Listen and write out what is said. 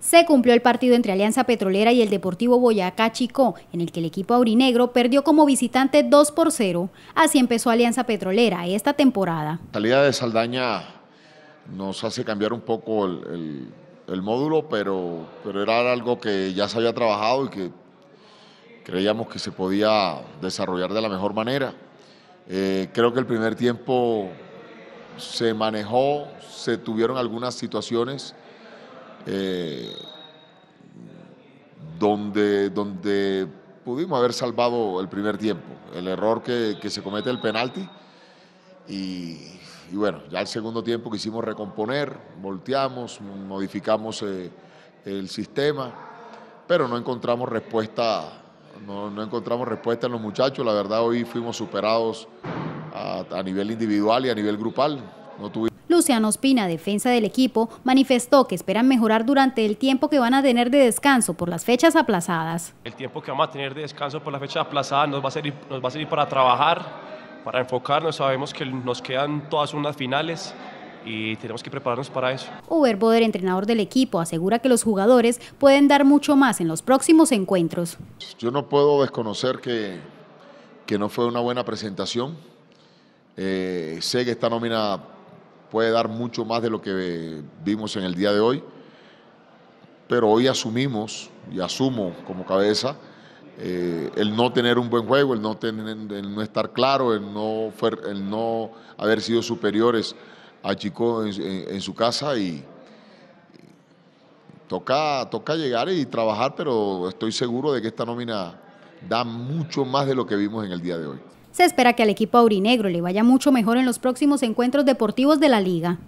Se cumplió el partido entre Alianza Petrolera y el Deportivo Boyacá chicó en el que el equipo aurinegro perdió como visitante 2 por 0. Así empezó Alianza Petrolera esta temporada. La salida de Saldaña nos hace cambiar un poco el, módulo, pero, era algo que ya se había trabajado y que creíamos que se podía desarrollar de la mejor manera. Eh, creo que el primer tiempo se manejó, se tuvieron algunas situaciones eh, donde, donde pudimos haber salvado el primer tiempo. El error que, se comete el penalti. Y, bueno, ya el segundo tiempo quisimos recomponer, volteamos, modificamos eh, el sistema, pero no encontramos respuesta. No, encontramos respuesta en los muchachos. La verdad, hoy fuimos superados a, a nivel individual y a nivel grupal. No Luciano Ospina, defensa del equipo, manifestó que esperan mejorar durante el tiempo que van a tener de descanso por las fechas aplazadas. El tiempo que vamos a tener de descanso por las fechas aplazadas nos va a servir, nos va a servir para trabajar, para enfocarnos. Sabemos que nos quedan todas unas finales y tenemos que prepararnos para eso. Uber Boder, entrenador del equipo, asegura que los jugadores pueden dar mucho más en los próximos encuentros. Yo no puedo desconocer que, que no fue una buena presentación. Eh, sé que esta nómina puede dar mucho más de lo que vimos en el día de hoy, pero hoy asumimos y asumo como cabeza eh, el no tener un buen juego, el no, tener, no estar claro, el no, el no haber sido superiores a Chico en, en su casa y, Toca, toca, llegar y trabajar, pero estoy seguro de que esta nómina da mucho más de lo que vimos en el día de hoy. Se espera que al equipo aurinegro le vaya mucho mejor en los próximos encuentros deportivos de la liga.